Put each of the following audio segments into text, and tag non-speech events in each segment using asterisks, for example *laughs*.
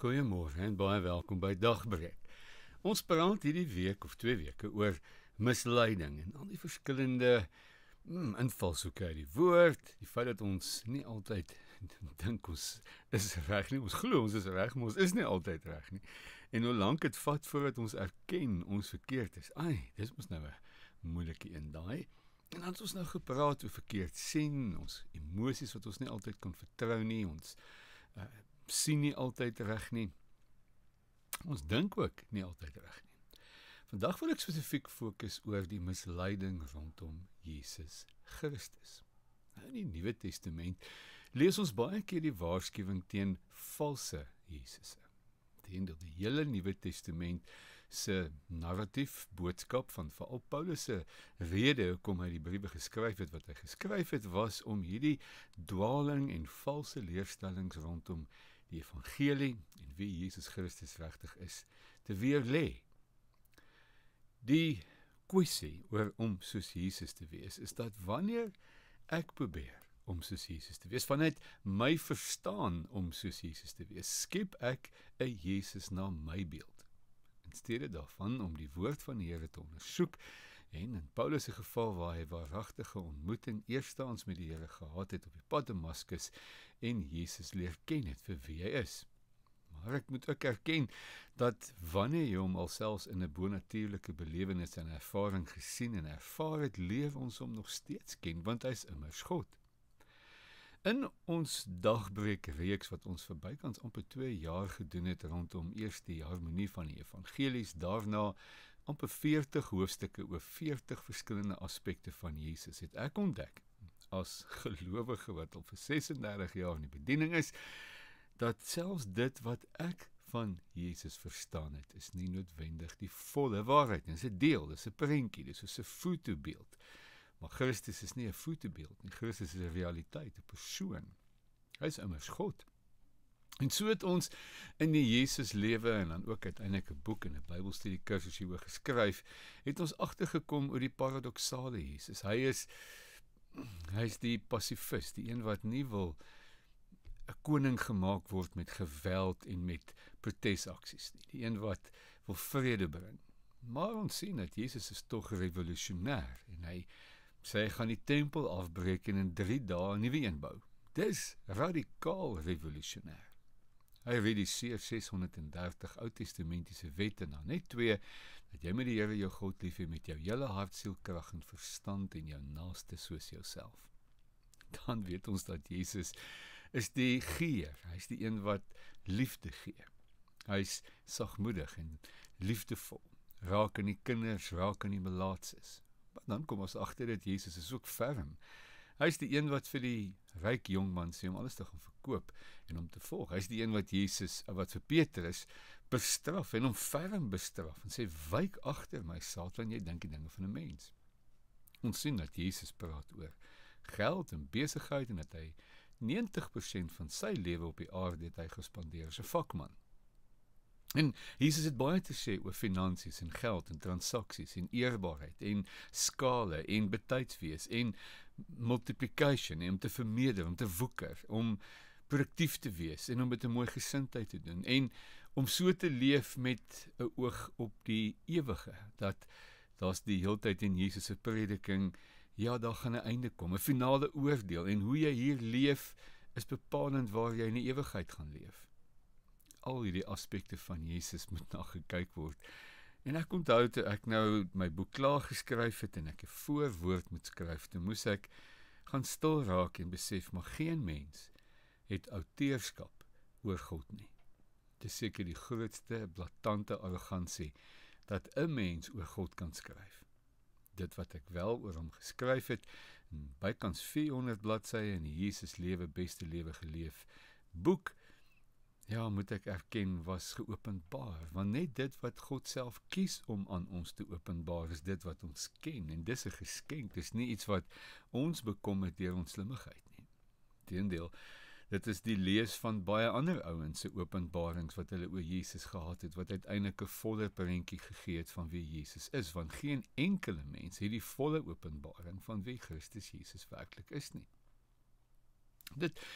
Goeiemôre en baie welkom by Dagbreek. Ons praat hierdie week of twee weke oor misleiding en al die verskillende mm, invalshoeke uit die woord. Die feit dat ons nie altyd *laughs* dink ons is reg nie, ons glo ons is reg, maar ons is nie altyd reg nie. En hoe lank dit vat voordat ons erken ons verkeerd is. Ai, dis mos nou 'n moeilike een daai. En dan het ons nou gepraat oor verkeerd sien, ons emosies wat ons nie altyd kan vertrou nie, ons eh, sien nie altyd reg nie. Ons dink ook nie altyd reg nie. Vandag wil ek spesifiek fokus oor die misleiding rondom Jesus Christus. In die Nuwe Testament lees ons baie keer die waarskuwing teen valse Jesusse. Teendeel die hele Nuwe Testament se narratief boodskap van veral Paulus se rede hoekom hy die briewe geskryf het wat hy geskryf het was om hierdie dwaaling en valse leerstellings rondom die evangelie en wie Jesus Christus regtig is te weer lê. Die kwessie oor om soos Jesus te wees is dat wanneer ek probeer om soos Jesus te wees vanuit my verstaan om soos Jesus te wees, skep ek 'n Jesus na my beeld. In steede daarvan om die woord van die Here te ondersoek, En in Paulus se geval waar hy waaragtige ontmoeting eerstens met die Here gehad het op die pad na Damaskus en Jesus leer ken het vir wie hy is. Maar ek moet ook erken dat wanneer jy hom alselfs in 'n bonatuurlike belewenis en ervaring gesien en ervaar het, leef ons hom nog steeds ken want hy is immer God. In ons dagbreek reeks wat ons verbykans amper 2 jaar gedoen het rondom eers die harmonie van die evangelies, daarna amper 40 hoofstukke oor 40 verskillende aspekte van Jesus het ek ontdek as gelowige wat al vir 36 jaar in die bediening is dat selfs dit wat ek van Jesus verstaan het is nie noodwendig die volle waarheid nie. Dit is 'n deel, dit is 'n prentjie, dit is soos 'n fotobeeld. Maar Christus is nie 'n fotobeeld nie. Christus is 'n realiteit, 'n persoon. Hy is immers God. En so het ons in die Jesus lewe en dan ook uiteindelik 'n boek en 'n Bybelstudie kursus hieroor geskryf, het ons agtergekom oor die paradoksale Jesus. Hy is hy's die passivis, die een wat nie wil 'n koning gemaak word met geweld en met protesaksies nie. Die een wat wil vrede bring. Maar ons sien dat Jesus is tog revolusionêr en hy sê hy gaan die tempel afbreek en in 3 dae 'n nuwe een bou. Dis radikaal revolusionêr. Hy weet die seer 630 Ou Testamentiese wette na nou net twee dat jy met die Here jou God lief hê met jou hele hart, siel, krag en verstand en jou naaste soos jouself. Dan weet ons dat Jesus is die geer. Hy's die een wat liefde gee. Hy's sagmoedig en liefdevol. Raak aan die kinders, raak aan die melaatses. Maar dan kom ons agter dat Jesus is ook ferm is Hy's die een wat vir die ryk jong man sê om alles te gaan verkoop en om te volg. Hy's die een wat Jesus wat vir Petrus bestraf en hom ferm bestraf en sê wyk agter my Satan, jy dink die dinge van 'n mens. Ons sien dat Jesus praat oor geld en besigheid en dat hy 90% van sy lewe op die aarde het hy gespandeer as 'n vakman. En Jesus het baie te sê oor finansies en geld en transaksies en eerbaarheid en skale en betyds wees en multiplication en om te vermeerder, om te woeker, om produktief te wees en om met 'n mooi gesindheid te doen en om so te leef met 'n oog op die ewige dat daar's die heeltyd in Jesus se prediking ja daar gaan 'n einde kom 'n finale oordeel en hoe jy hier leef is bepalend waar jy in die ewigheid gaan leef al hierdie aspekte van Jesus moet na gekyk word En ek onthou toe ek nou my boek klaar geskryf het en ek 'n voorwoord moet skryf, toe moes ek gaan stil raak en besef maar geen mens het outeurskap oor God nie. Dit is seker die grootste blaatante arrogansie dat 'n mens oor God kan skryf. Dit wat ek wel oor hom geskryf het in bykans 400 bladsye in die Jesus lewe beste lewe geleef boek Ja, moet ek erken was geopenbaar, want net dit wat God self kies om aan ons te openbaar, is dit wat ons ken en dis 'n geskenk. Dis nie iets wat ons bekom het deur ons slimmigheid nie. Teendeel, dit is die lees van baie ander ouens se openbarings wat hulle oor Jesus gehad het wat uiteindelik 'n volle prentjie gegee het van wie Jesus is, want geen enkele mens het die volle openbaring van wie Christus Jesus werklik is nie. Dit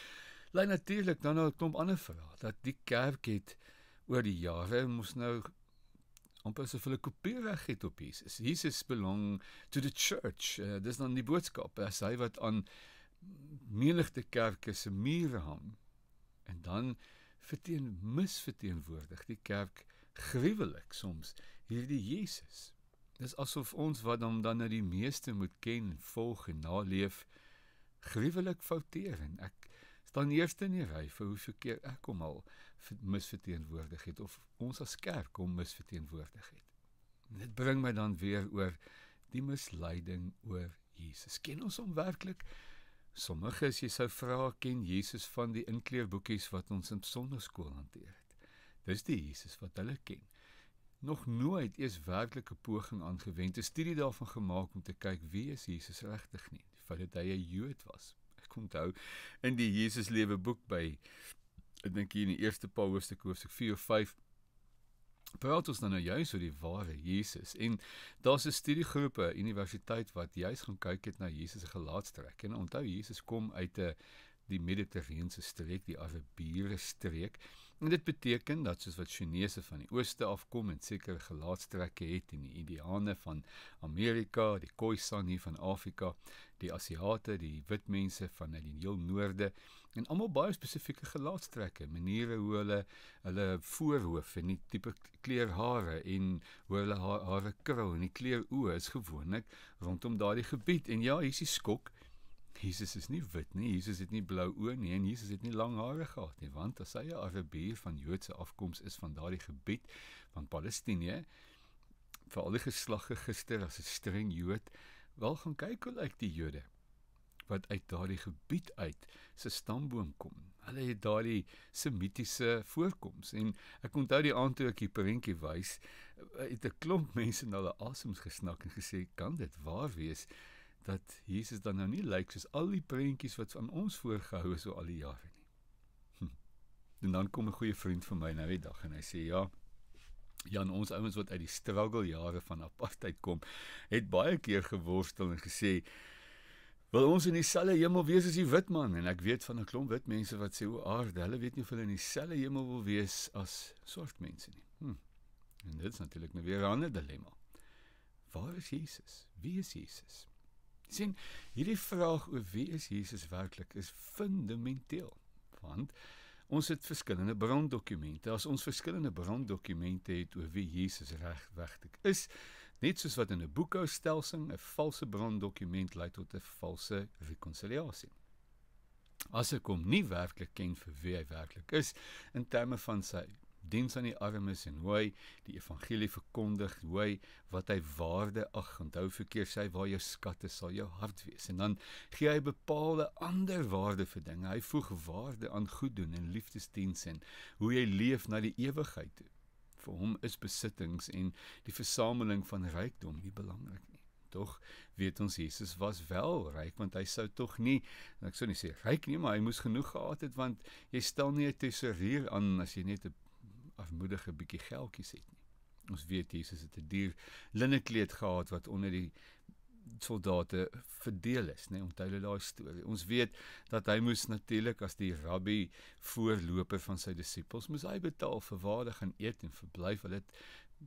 lei natuurlik dan nou 'n klomp ander vrae dat die kerk het oor die jare mos nou amper so veel kopie reg het op Jesus. Jesus belong to the church. Uh, Dis dan die boodskap as hy wat aan menigte kerke se mure hang en dan verteen misverteenwoordig die kerk gruwelik soms hierdie Jesus. Dis asof ons wat hom dan nou die meeste moet ken, volg en naleef gruwelik fouteer en ek staan eers in die ry nee, vir hoe so keer ek eh, hom al misverteenwoordig het of ons as kerk hom misverteenwoordig het. Dit bring my dan weer oor die misleiding oor Jesus. Ken ons hom werklik? Sommiges jy sou vra ken Jesus van die inkleerboekies wat ons in sonneskool hanteer het. Dis die Jesus wat hulle ken. Nog nooit eens werklike poging aangewend, 'n studie daarvan gemaak om te kyk wie is Jesus regtig nie. Die feit dat hy 'n Jood was, onthou in die Jesus lewe boek by ek dink hier in die eerste paar hoofstukke hoofstuk 4 of 5 praat ons dan nou juist oor die ware Jesus en daar's 'n studiegroep by universiteit wat juist gaan kyk het na Jesus se gelaatstrek en onthou Jesus kom uit 'n die Mediterrane streek die Arabiere streek En dit beteken dat soos wat Chinese van die ooste afkom en sekere gelaatstrekke het en die Indiane van Amerika, die Khoisan hier van Afrika, die Asiate, die wit mense van uit die heel noorde en almal baie spesifieke gelaatstrekke, maniere hoe hulle hulle voorhoof en die tipe kleur hare en hoe hulle hare krul en die kleur oë is gewoonlik rondom daardie gebied en ja, hier is die skok Jesus is nie wit nie, Jesus het nie blou oë nie en Jesus het nie lang hare gehad nie, want as hy 'n Arabier van Joodse afkoms is van daardie gebied van Palestina, vir al die geslagge gister as 'n streng Jood, wel gaan kyk hoe lyk die Jode wat uit daardie gebied uit se stamboom kom. Hulle het daardie semitiese voorkoms en ek onthou die aand toe ek die prentjie wys, het 'n klomp mense na hulle asems gesnak en gesê, "Kan dit waar wees?" dat Jesus dan nou nie lyk soos al die prentjies wat aan ons voorgehou is so al die jare nie. Hm. *laughs* En dan kom 'n goeie vriend vir my nou die dag en hy sê ja, Jan, ons ouens wat uit die struggle jare van apartheid kom, het baie keer geworstel en gesê wil ons in dieselfde hemel wees as die wit man en ek weet van 'n klomp wit mense wat sê o, aard, hulle weet nie of hulle in dieselfde hemel wil wees as swart mense nie. Hm. En dit is natuurlik nou weer 'n ander dilemma. Waar is Jesus? Wie is Jesus? sien hierdie vraag oor wie is Jesus werklik is fundamenteel want ons het verskillende brondokumente as ons verskillende brondokumente het oor wie Jesus regtig is net soos wat in 'n boekhoustelsel 'n valse brondokument lei tot 'n valse rekonsiliasie as ek hom nie werklik ken vir wie hy werklik is in terme van sy diens aan die armes en hoe hy die evangelie verkondig, hoe hy wat hy waarde ag, onthou verkeer sy waar jou skatte sal jou hart wees. En dan gee hy bepaalde ander waarde vir dinge. Hy voeg waarde aan goed doen en liefdesdiens en hoe jy leef na die ewigheid toe. Vir hom is besittings en die versameling van rykdom nie belangrik nie tog weet ons Jesus was wel ryk want hy sou tog nie ek sou nie sê ryk nie maar hy moes genoeg gehad het want jy stel nie 'n tesourier aan as jy net 'n armoedige bietjie geldjies het nie. Ons weet Jesus het 'n duur linnekleed gehad wat onder die soldate verdeel is, né? Onthou hulle daai storie. Ons weet dat hy moes natuurlik as die rabbi voorloper van sy disippels moes hy betaal vir waardig en eet en verblyf. Hulle het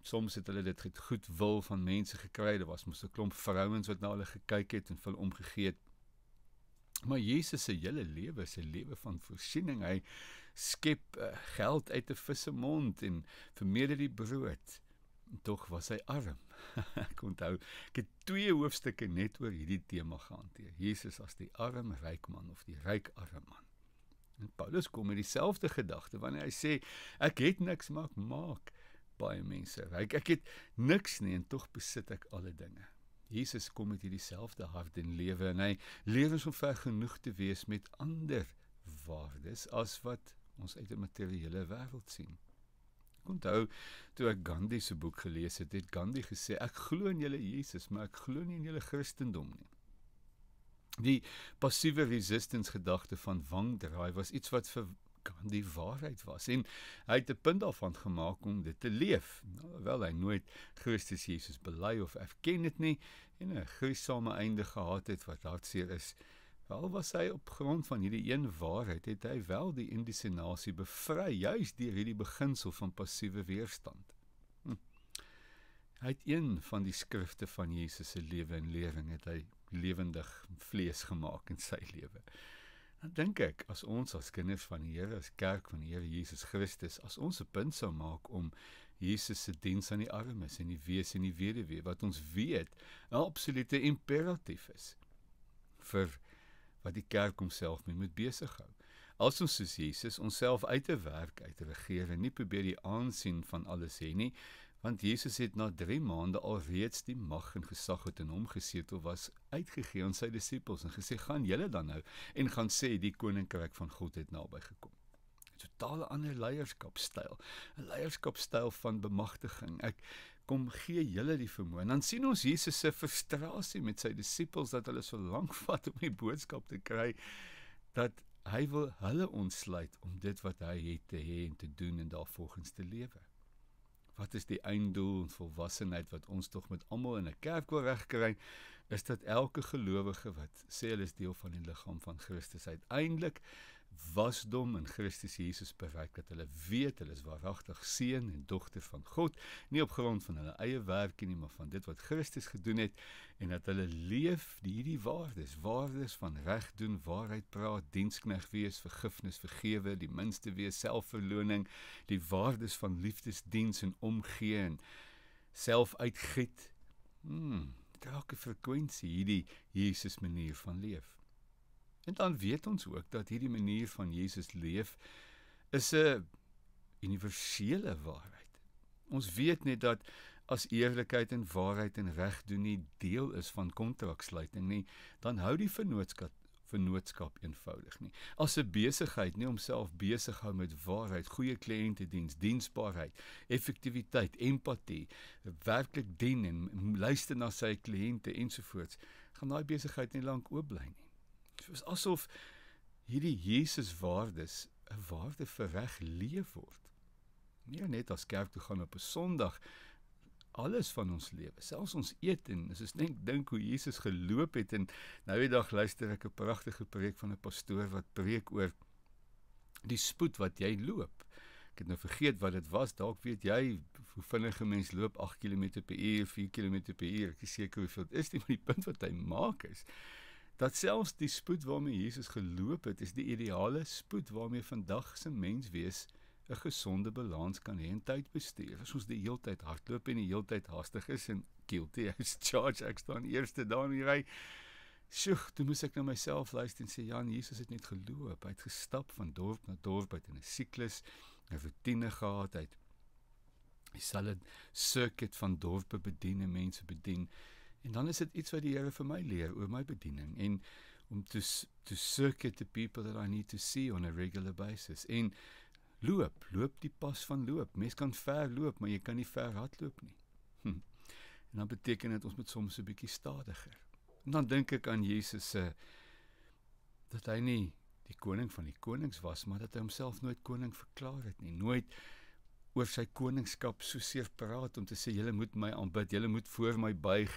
soms het hulle dit goed wil van mense gekry. Daar was mos 'n klomp vrouens wat na hulle gekyk het en vir hom omgegee het. Maar Jesus se hele lewe, sy lewe van voorsiening, hy skep eh, geld uit 'n vis se mond en vermeerder die brood. Tog was hy arm. *laughs* Ek onthou twee hoofstukke net oor hierdie tema gehanteer. Jesus as die arm ryk man of die ryk arm man. En Paulus kom met dieselfde gedagte wanneer hy sê ek het niks maar maak baie mense ryk. Ek het niks nie en tog besit ek alle dinge. Jesus kom met dieselfde hart en lewe en hy lewens om ver genoeg te wees met ander waardes as wat ons uit 'n materiële wêreld sien. Ek onthou toe ek Gandhi se boek gelees het, het Gandhi gesê ek glo in julle Jesus, maar ek glo nie in julle Christendom nie. Die passiewe resistance gedagte van Wang Dry was iets wat vir Gandhi waarheid was en hy het 'n punt daarvan gemaak om dit te leef. Alhoewel hy nooit Christus Jesus bely of erken dit nie en 'n gruisame einde gehad het wat hartseer is, Wel was hy op grond van hierdie een waarheid het hy wel die Indiese nasie bevry juis deur hierdie beginsel van passiewe weerstand. Hm. Hy het een van die skrifte van Jesus se lewe en lewing het hy lewendig vlees gemaak in sy lewe. Dan dink ek as ons as kinders van die Here as kerk van die Here Jesus Christus as ons 'n punt sou maak om Jesus se diens aan die armes en die wees en die weduwee wat ons weet 'n absolute imperatief is vir wat die kerk homself mee moet besig hou. As ons soos Jesus onsself uit te werk uit te regeer en nie probeer die aansien van alles hê nie, want Jesus het na 3 maande alreeds die mag en gesag wat in hom gesetel was uitgegee aan sy disippels en gesê gaan julle dan nou en gaan sê die koninkryk van God het naby gekom. 'n Totale ander leierskapstyl, 'n leierskapstyl van bemagtiging. Ek kom gee julle die vermoë. Dan sien ons Jesus se frustrasie met sy disippels dat hulle so lank *laughs* vat om die boodskap te kry dat hy wil hulle ontsluit om dit wat hy het te hê en te doen en daarvolgens te lewe. Wat is die einddoel van volwassenheid wat ons tog met almal in 'n kerk wil regkry? Is dat elke gelowige wat sê hulle is deel van die liggaam van Christus uiteindelik wasdom in Christus Jesus bereik dat hulle weet hulle is waaragtig seun en dogter van God, nie op grond van hulle eie werke nie, maar van dit wat Christus gedoen het en dat hulle leef die hierdie waardes, waardes van reg doen, waarheid praat, dienskneg wees, vergifnis vergewe, die minste wees, selfverloning, die waardes van liefdesdiens en omgee en self uitgiet. Hmm, dit raak 'n frekwensie hierdie Jesus manier van leef. En dan weet ons ook dat hierdie manier van Jesus leef is 'n universele waarheid. Ons weet net dat as eerlikheid en waarheid en reg doen nie deel is van kontraksluiting nie, dan hou die vennootskap vennootskap eenvoudig nie. As 'n besigheid nie homself besig hou met waarheid, goeie kliëntediens, diensbaarheid, effektiwiteit, empatie, werklik dien en luister na sy kliënte ensovoorts, gaan daai besigheid nie lank oop bly nie soos asof hierdie Jesus waardes 'n waarde vir reg leef word. Nie net as kerk toe gaan op 'n Sondag alles van ons lewe, selfs ons eet en as ons net dink hoe Jesus geloop het en nou die dag luister ek 'n pragtige preek van 'n pastoor wat preek oor die spoed wat jy loop. Ek het nou vergeet wat dit was. Dalk weet jy hoe vinnige mens loop 8 km per uur, 4 km per uur. Ek is seker hoeveel dit is, nie, maar die punt wat hy maak is dat selfs die spoed waarmee Jesus geloop het, is die ideale spoed waarmee vandag se mens wees 'n gesonde balans kan hê en tyd bestuur. As ons die heeltyd hardloop en die heeltyd haastig is en guilty as charged ek staan eerste daan hier ry. Sjoe, toe moet ek na myself luister en sê ja, Jesus het net geloop. Hy het gestap van dorp na dorp uit in 'n siklus, 'n rotine gehad. Hy sal 'n circuit van dorpe bedien en mense bedien. En dan is dit iets wat die Here vir my leer oor my bediening en om te to circuit the people that I need to see on a regular basis. En loop, loop die pas van loop. Mens kan ver loop, maar jy kan nie ver hardloop nie. Hm. En dan beteken dit ons moet soms 'n bietjie stadiger. En dan dink ek aan Jesus se uh, dat hy nie die koning van die konings was, maar dat hy homself nooit koning verklaar het nie. Nooit oor sy koningskap so seer praat om te sê julle moet my aanbid, julle moet voor my buig.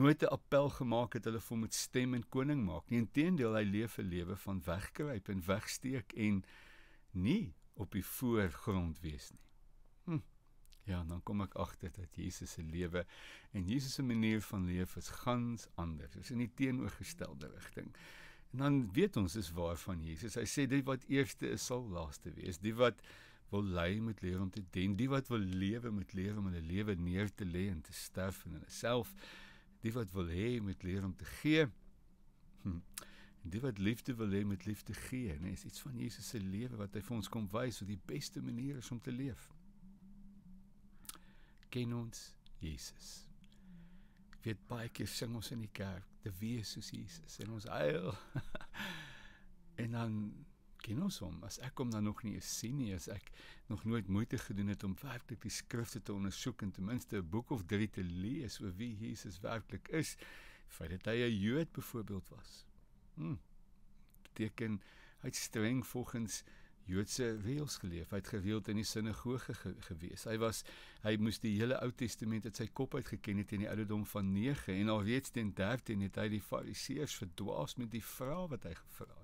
Nooit 'n appel gemaak het hulle vir hom om te stem en koning maak nie. Inteendeel, hy leef 'n lewe van wegkruip en wegsteek en nie op die voorgrond wees nie. Hm. Ja, dan kom ek agter dat Jesus se lewe en Jesus se manier van leef is gans anders. Dit is in die teenoorgestelde rigting. En dan weet ons is waarvan Jesus. Hy sê dit wat eerste is, sal laaste wees. Die wat wil lei met lewe om te dien. Die wat wil lewe met lewe om hulle lewe neer te lê en te sterf in hulle self. Die wat wil hê met lewe om te gee. Hm. En die wat liefde wil hê met liefde gee, nê, nee, is iets van Jesus se lewe wat hy vir ons kom wys wat die beste manier is om te leef. Ken ons Jesus. Ek weet baie keer sing ons in die kerk te wees soos Jesus en ons eil. *laughs* en dan ken ons hom. As ek hom dan nog nie gesien nie, as ek nog nooit moeite gedoen het om werklik die skrifte te ondersoek en ten minste 'n boek of drie te lees oor wie Jesus werklik is, feit dat hy 'n Jood byvoorbeeld was. Hm. Beteken hy het streng volgens Joodse reëls geleef. Hy het gewild in die sinagoge ge gewees. Hy was hy moes die hele Ou Testament uit sy kop uit geken het in die ouderdom van 9 en alreeds teen 13 het hy die Fariseërs verdwaas met die vrae wat hy gevra het.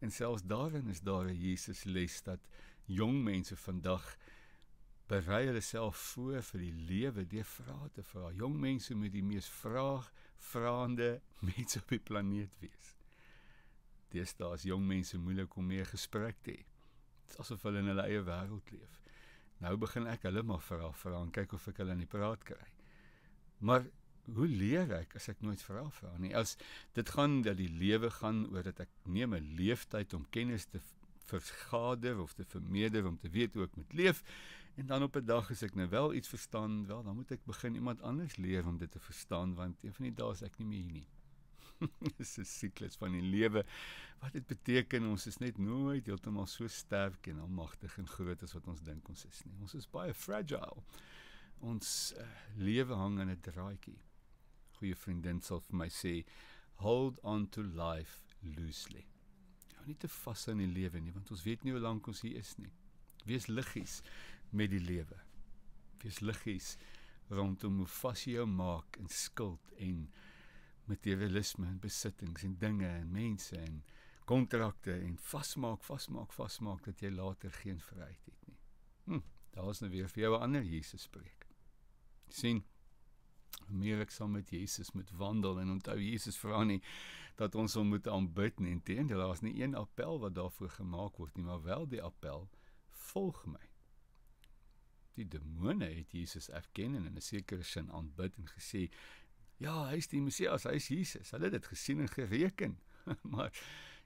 En selfs daarin is daar 'n Jesus les dat jong mense vandag berei hulle self voor vir die lewe deur vrae te vra. Jong mense moet die mees vraag vraende *laughs* mense op die planeet wees. Deesdae is jong mense moeilik om mee gespreek te hê. Dit is asof hulle in hulle eie wêreld leef. Nou begin ek hulle maar vra vra en kyk of ek hulle aan die praat kry. Maar hoe leef ek as ek nooit vra vra nie? As dit gaan dat die lewe gaan oor dat ek neem 'n leeftyd om kennis te vergader of te vermeerder om te weet hoe ek moet leef en dan op 'n dag as ek nou wel iets verstaan, wel dan moet ek begin iemand anders leer om dit te verstaan want een van die dae is ek nie meer hier nie. *laughs* Dis 'n siklus van die lewe. Wat dit beteken, ons is net nooit heeltemal so sterk en almagtig en groot as wat ons dink ons is nie. Ons is baie fragile. Ons uh, lewe hang aan 'n draadjie goeie vriendin sal vir my sê hold on to life loosely. Hou nie te vas aan die lewe nie want ons weet nie hoe lank ons hier is nie. Wees liggies met die lewe. Wees liggies rondom hoe vas jy jou maak in skuld en materialisme en besittings en dinge en mense en kontrakte en vasmaak vasmaak vasmaak dat jy later geen vryheid het nie. Hm, daar is nou weer vir jou 'n ander Jesus spreek. sien meer ek saam met Jesus moet wandel en onthou Jesus vra nie dat ons hom moet aanbid nie. Inteendeel, daar is nie een appel wat daarvoor gemaak word nie, maar wel die appel: "Volg my." Die demone het Jesus erken en in 'n sekere sin aanbid en gesê: "Ja, hy is die Messias, hy is Jesus." Hulle het dit gesien en gereken. *laughs* maar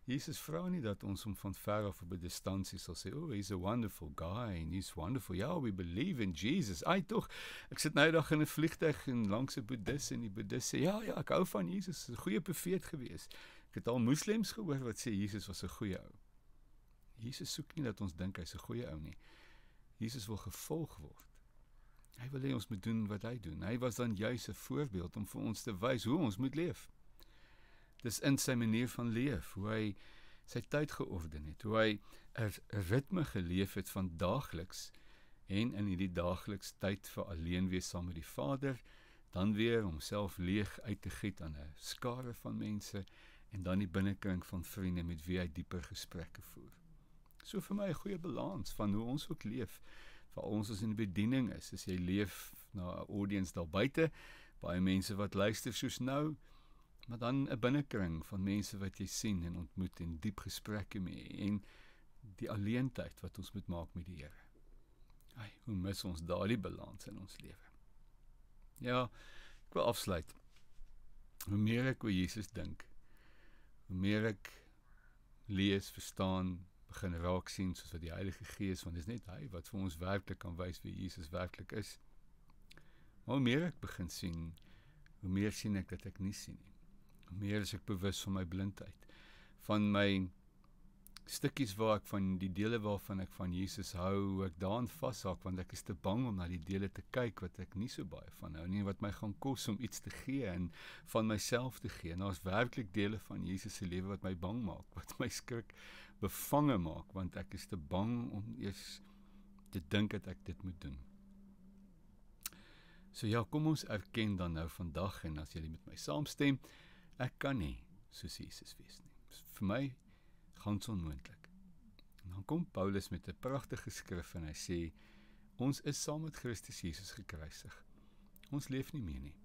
Jesus vra nie dat ons hom van ver af op 'n distansie sal sê, "Oh, he's a wonderful guy and he's wonderful. Yeah, ja, we believe in Jesus." Ai tog, ek sit nou eendag in 'n vliegtuig en langs 'n boeddis en die boeddis sê, "Ja, ja, ek hou van Jesus. Hy's 'n goeie profeet gewees." Ek het al moslems gehoor wat sê Jesus was 'n goeie ou. Jesus soek nie dat ons dink hy's 'n goeie ou nie. Jesus wil gevolg word. Hy wil hê ons moet doen wat hy doen. Hy was dan juis 'n voorbeeld om vir ons te wys hoe ons moet leef. Dis in sy manier van leef, hoe hy sy tyd geordene het, hoe hy 'n ritme geleef het van daagliks en in hierdie daagliks tyd vir alleen wees saam met die Vader, dan weer homself leeg uit te giet aan 'n skare van mense en dan die binnekring van vriende met wie hy dieper gesprekke voer. So vir my 'n goeie balans van hoe ons ook leef vir ons as in bediening is. As jy leef na 'n audience daar buite, baie mense wat luister soos nou, maar dan 'n binnekring van mense wat jy sien en ontmoet en diep gesprekke mee en die alleentyd wat ons moet maak met die Here. Ai, hoe mis ons daardie balans in ons lewe. Ja, ek wil afsluit. Hoe meer ek oor Jesus dink, hoe meer ek lees, verstaan, begin raak sien soos wat die Heilige Gees, want dit is net hy wat vir ons werklik kan wys wie Jesus werklik is. Maar hoe meer ek begin sien, hoe meer sien ek dat ek nie sien nie hoe meer is ek bewus van my blindheid van my stukkies waar ek van die dele waarvan ek van Jesus hou ek daan vashak want ek is te bang om na die dele te kyk wat ek nie so baie van hou nie wat my gaan kos om iets te gee en van myself te gee daar's werklik dele van Jesus se lewe wat my bang maak *laughs* wat my skrik bevange maak want ek is te bang om eers te dink dat ek dit moet doen so ja kom ons erken dan nou vandag en as jy met my saamstem Ek kan nie soos Jesus wees nie. Vir my gaan dit onmoontlik. En dan kom Paulus met 'n pragtige skrif en hy sê ons is saam met Christus Jesus gekruisig. Ons leef nie meer nie.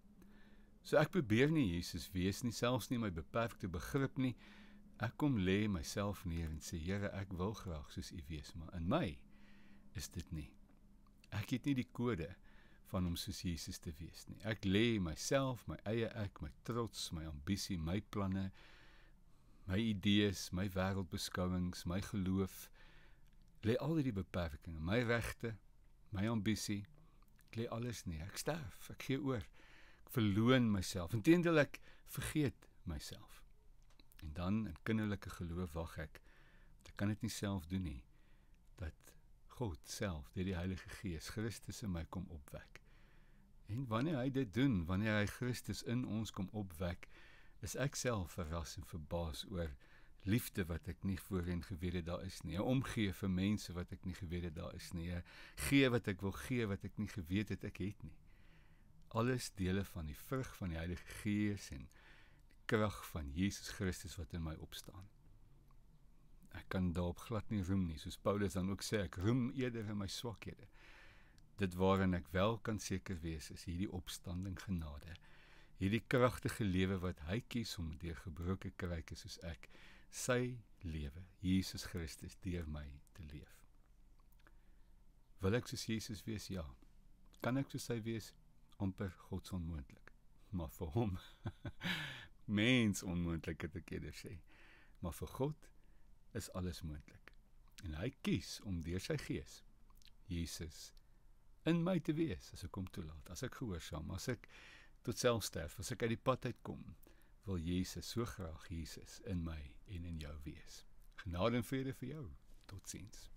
So ek probeer nie Jesus wees nie, selfs nie my beperkte begrip nie. Ek kom lê myself neer en sê Here, ek wil graag soos U wees, maar in my is dit nie. Ek het nie die kode nie van hom soos Jesus te wees nie. Ek lê myself, my eie ek, my trots, my ambisie, my planne, my idees, my wêreldbeskouings, my geloof lê al hierdie beperkings, my regte, my ambisie, ek lê alles neer. Ek sterf, ek gee oor. Ek verloon myself. Inteendeel ek vergeet myself. En dan in kinderlike geloof wag ek. Ek kan dit nie self doen nie. Dat God self deur die Heilige Gees Christus in my kom opwek. En wanneer hy dit doen, wanneer hy Christus in ons kom opwek, is ek self verras en verbaas oor liefde wat ek nie voorheen geweet het daar is nie. Hy omgee vir mense wat ek nie geweet het daar is nie. Hy gee wat ek wil gee wat ek nie geweet het ek het nie. Alles dele van die vrug van die Heilige Gees en die krag van Jesus Christus wat in my opstaan. Ek kan daarop glad nie roem nie, soos Paulus dan ook sê, ek roem eerder in my swakhede. Dit waaraan ek wel kan seker wees is hierdie opstanding genade. Hierdie kragtige lewe wat hy kies om deur gebroke kruike soos ek sy lewe, Jesus Christus deur my te leef. Wil ek soos Jesus wees? Ja. Kan ek soos hy wees? Amper godsonmoontlik. Maar vir hom *laughs* mens onmoontlik het ek eerder sê. Maar vir God is alles moontlik. En hy kies om deur sy gees Jesus in my te wees as ek kom toelaat, as ek gehoorsaam, as ek tot self sterf, as ek uit die pad uitkom, wil Jesus so graag Jesus in my en in jou wees. Genade en vrede vir jou. Totsiens.